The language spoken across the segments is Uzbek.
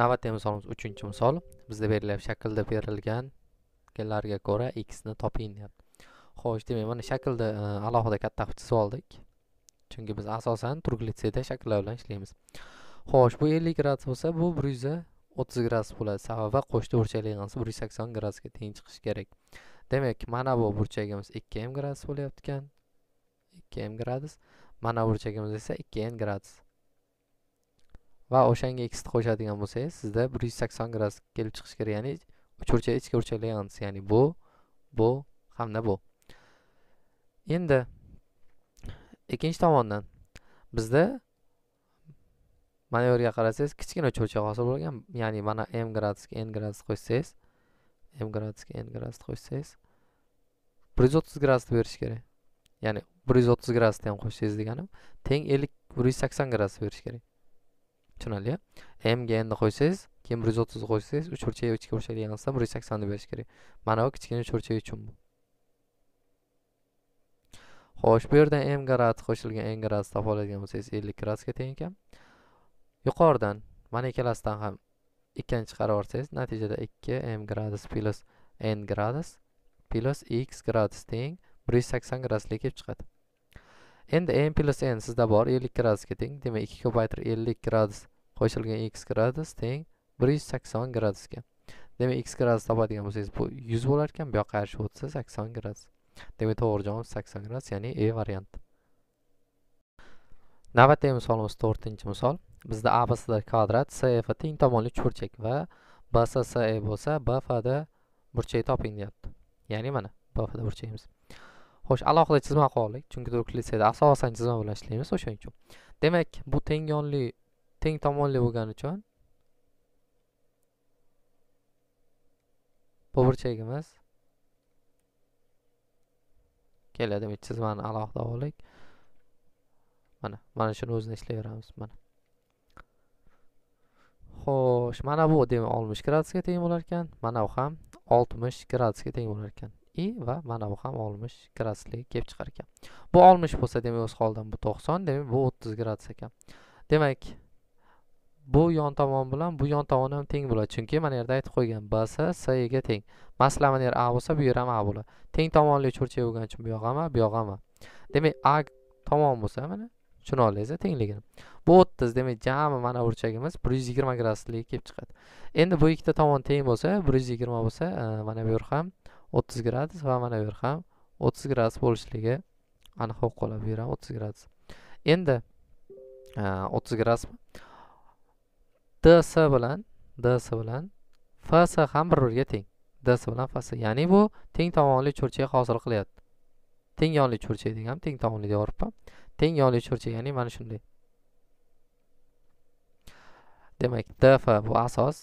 navbatdagi misolimiz uchinchi misol bizda berilgan shaklda berilganlarga ko'ra x ni toping deyapti xo'sh demak mana shaklda e, alohida katta qilib chizib oldik chunki biz asosan turglitseda shakllar bilan ishlaymiz xo'sh bu 50 gradus bo'lsa bu 130 gradus bo'ladi sababi qo'shni burchakligimiz 180 gradusga teng chiqishi kerak demak mana bu burchagimiz 2m gradus bo'layotgan 2m gradus mana burchagimiz esa 2n gradus va o'shanga eksit qo'shadigan bo'lsangiz sizda bir yuz sakson gradus kelib chiqishi kerak ya'ni uch ichki ichki burchaklangisi ya'ni bu bu hamda bu endi ikkinchi tomondan bizda mana bu yerga qarasangiz kichkina uch hosil bo'lgan ya'ni mana m gradusga n gradus qo'shsangiz m gradusga n gradus qo'shsangiz bir yuz o'ttiz gradusni berishi kerak ya'ni bir yuz o'ttiz gradusni ham qo'shsangiz deganim teng ellik bir yuz sakson gradus berishi kerak tushunarli ga n qo'ysangiz keyin bir yuz o'ttizni qo'ysangiz uch burchak ichga burchaklaydigan qilsa bir yuz saksonni berish kerak mana bu kichkina uch burchak uchun bu xo'sh bu yerda m grad qo'shilgan n grad topa oladigan bo'lsangiz ellik gradga teng ekan yuqoridan mana ikkalasidan ham ikkini chiqarib yuborsangiz natijada ikki m gradus plyus n gradus plyus x gradus teng bir yuz sakson gradusli kelib chiqadi endi n plus n sizda bor 50 gradusga teng demak 2 ko'paytirib 50 gradus qo'shilgan x gradus teng 180 gradusga demak x gradus topadigan bo'lsangiz bu 100 bo'lar ekan bu yoqqa qarshi o'tsa 80 gradus demak to'g'ri javob 80 gradus ya'ni e variant navbatdagi misolimiz to'rtinchi misol bizda abcd kvadrat cf teng tomonli burchak va bsse bo'lsa bfda burchak toping deyapti ya'ni mana bfda burchagimiz xo'sh alohida chizma qo'yaylik chunki turk litseyda asosan chizma bilan ishlaymiz o'shaning uchun demak bu teng yonli teng tomonli bo'lgani uchun bu burchagimiz keladi demak chizmani alohida olaylik mana mana shuni o'zini ishlayveramiz mana xo'sh mana bu demak 60 gradusga teng bo'lar ekan mana bu ham 60 gradusga teng bo'lar ekan i va mana bu ham oltmish graduslik kelib chiqar ekan bu oltmish bo'lsa demak o'z holidan bu to'qson demak bu o'ttiz gradus ekan demak bu yon tomon bilan bu yon tomon ham teng bo'ladi chunki mana yerda aytib qo'ygan bs ga teng masalan mana yer a bo'lsa bu yer ham a bo'ladi teng tomonli cho'rchak bo'lgani uchun bu yoq ham a bu yoq ham a demak a tomon bo'lsa mana tushuna a tengligini bu o'ttiz demak jami mana burchagimiz bir yuz yigirma graduslik kelib chiqadi endi bu ikkita tomon teng bo'lsa bir yuz yigirma bo'lsa e, mana bu yer ham 30 gradus va mana bu yer ham 30 gradus bo'lishligi aniq qo'lab ham 30 gradus endi 30 gradus ds bilan ds bilan fs ham bir biriga teng ds bilan fs ya'ni bu teng tomonli cho'rchak hosil qilyapti teng yonli cho'rchak degan ham teng tomonli deyapman teng yonli cho'rchak ya'ni mana shunday demak df bu asos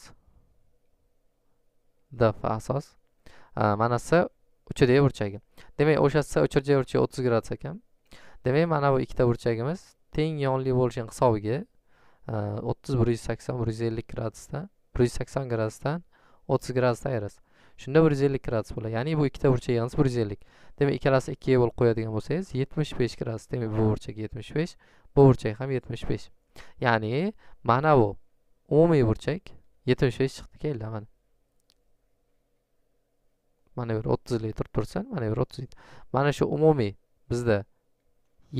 df asos mana manasi uchidagi burchagi demak o'shasi uchinchi burchagi o'ttiz gradus ekan demak mana bu ikkita burchagimiz teng yonli bo'lishini hisobiga o'ttiz bir yuz sakson bir yuz ellik gradusdan bir yuz sakson gradusdan o'ttiz gradus ayirasiz shunda bir yuz ellik gradus bo'ladi ya'ni bu ikkita burchagimiz bir yuz ellik demak ikkalasi ikkiga bo'lib qo'yadigan bo'lsangiz yetmish besh gradus demak bu burchak yetmish besh bu burchak ham yetmish besh ya'ni mana bu umumiy burchak yetmish besh chiqdi keldi mana mana bu yerda o'ttiz litr tursin mana bu yerda o'ttiz litr mana shu umumiy bizda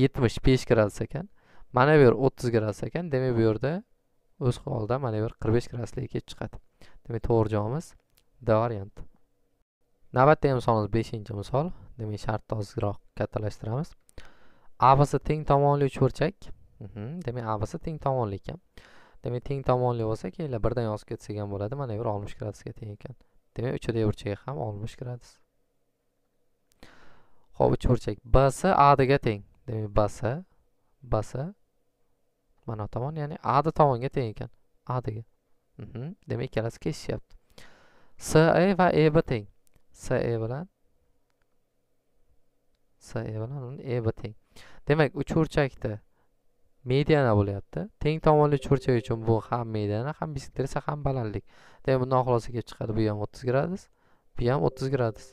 yetmish besh gradus ekan mana bu yer o'ttiz gradus ekan demak bu yerda o'z holida mana bu yer qirq besh kelib chiqadi demak to'g'ri javobimiz d varianti navbatdagi misolimiz beshinchi misol demak shartni ozroq kattalashtiramiz abs teng tomonli cho'rchak mhm, demak abs teng tomonli ekan demak teng tomonli bo'lsa keyinlar birdan yozib ketsak ham bo'ladi mana bu yer oltmish gradusga teng ekan demak uchida burchagi ham oltmish gradus ho'p uch burchak bs adaga teng demak bs bs mana bu tomon ya'ni ada tomonga teng ekan adaga mhm. demak ikkalasi kesishyapti se va eb teng se bilan se bilan uni eb teng demak uchburchakda mediana bo'lyapti teng tomonli churchak uchun bu ham mediana ham bisektrisa ham balandlik demak bundan xulosa kelib chiqadi bu ham o'ttiz gradus bu ham o'ttiz gradus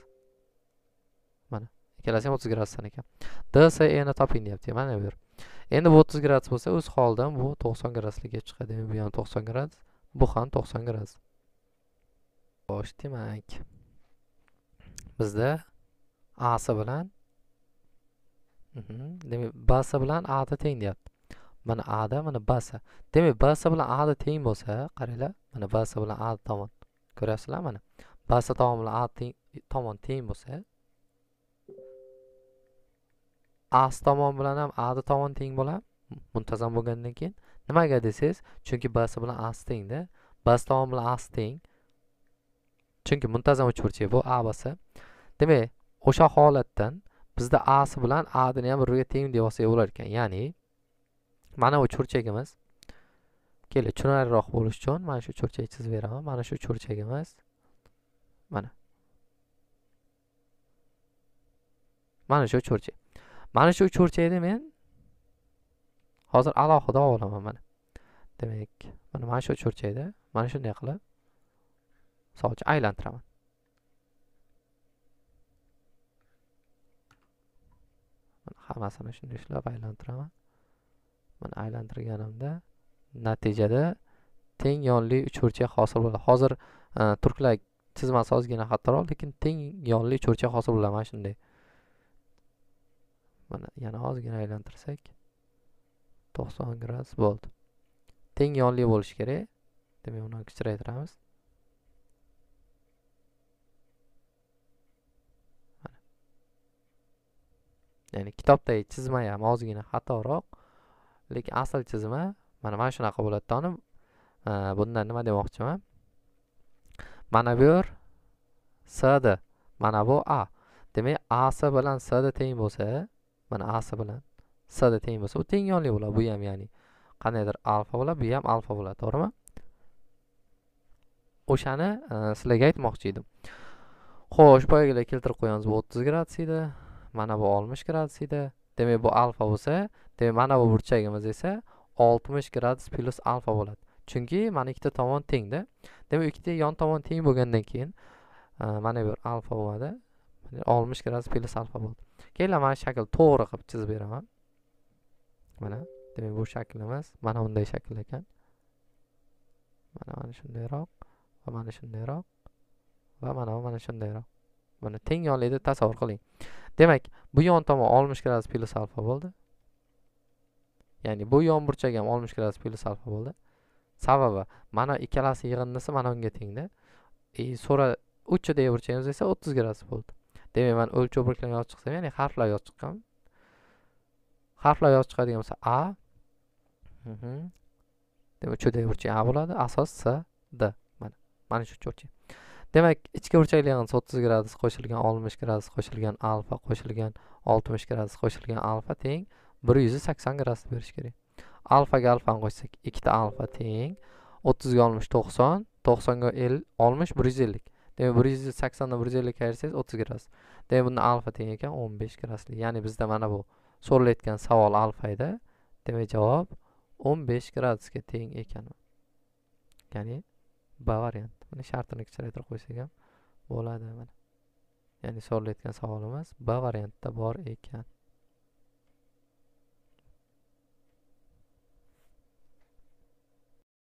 mana ikkalasi ham o'ttiz gradusdan ekan dseni toping deyapti mana bu yer endi bu o'ttiz gradus bo'lsa o'z holidan bu to'qson gradusga chiqadi demak bu ham to'qson gradus bu ham to'qson gradus xo'sh demak bizda asi bilan mhm, demak basi bilan ada teng deyapti mana ada mana basa demak basa bilan ada teng bo'lsa qaranglar mana basa bilan ada tomon ko'ryapsizlar mana basa tomon bilan a tomon teng bo'lsa as tomon bilan ham ada tomon teng bo'ladi muntazam bo'lgandan keyin nimaga desangiz chunki basa bilan as tengda bas tomon bilan as teng chunki muntazam uchburchak bu a basa demak o'sha holatdan bizda asi bilan adini ham biriga teng deb olsak bo'lar ekan ya'ni mana bu cho'rchagimiz keling tushunarliroq bo'lishi uchun mana shu cho'rchakni chizib beraman mana shu cho'rchagimiz mana mana shu cho'rchak mana shu cho'rchakni men hozir alohida olib olaman mana demak mana mana shu cho'rchakni mana shunday qilib misol uchun aylantiraman hammasini shunday ishlab aylantiraman mana aylantirganimda natijada teng yonli uchburchak hosil bo'ladi hozir e, turklar chizmasi ozgina xatoroq lekin teng yonli cho'rchak hosil bo'ladi mana shunday mana yana ozgina aylantirsak to'qson gradus bo'ldi teng yonli bo'lishi kerak demak uni kichraytiramiz ya'ni kitobdagi chizma ham ozgina xatoroq lekin asl chizma mana mana shunaqa bo'ladi uni bundan nima demoqchiman mana bu yer sd mana bu a demak as bilan sd teng bo'lsa mana as bilan sd teng bo'lsa u teng yonli bo'ladi bu ham ya'ni qandaydir alfa bo'ladi bu ham alfa bo'ladi to'g'rimi o'shani e, sizlarga aytmoqchi edim xo'sh boyagilar keltirib qo'yamiz bu o'ttiz gradus edi mana bu oltmish gradus edi demak bu alfa bo'lsa demak mana bu hmm. burchagimiz esa 60 gradus plus alfa bo'ladi chunki mana ikkita tomon tengda demak ikkita yon tomon teng bo'lgandan keyin e, mana bu alfa bo'ladi 60 gradus plus alfa bo'ldi kelinglar mana shakl to'g'ri qilib chizib beraman mana demak bu shaklimiz mana bunday shakl ekan mana mana shundayroq va mana shundayroq va mana bu mana shundayroq buni teng yonlikda tasavvur qiling demak bu yon tomon oltmish gradus plyus alfa bo'ldi ya'ni bu yon yonburchak ham oltmish gradus plyus alfa bo'ldi sababi mana ikkalasi yig'indisi mana bunga tengda и e, so'ra uchidagi burchagimiz esa o'ttiz gradus bo'ldi demak man o'lchov bilan yozib chiqsam ya'ni harflar yozib chiqqanman harflar yozib chiqadigan bo'lsa a mhm. demak uchidagi burchak a bo'ladi asos c d mana mana shu burchak demak ichki burchakligimiz o'ttiz gradus qo'shilgan oltmish gradus qo'shilgan alfa qo'shilgan oltmish gradus qo'shilgan alfa teng bir yuz sakson gradus berishi kerak alfaga alfani qo'shsak ikkita alfa teng o'ttizga oltmish to'qson to'qsonga oltmish bir yuz ellik demak bir yuz saksondan bir yuz ellikka ayirsangiz o'ttiz gradus demak bunda alfa teng ekan o'n besh gradusli ya'ni bizda mana bu so'ralayotgan savol alfa edi demak javob o'n besh gradusga teng ekan ya'ni b variant mana shartini kichraytirib qo'ysak ham bo'ladi mana ya'ni so'ralayotgan savolimiz b variantda bor ekan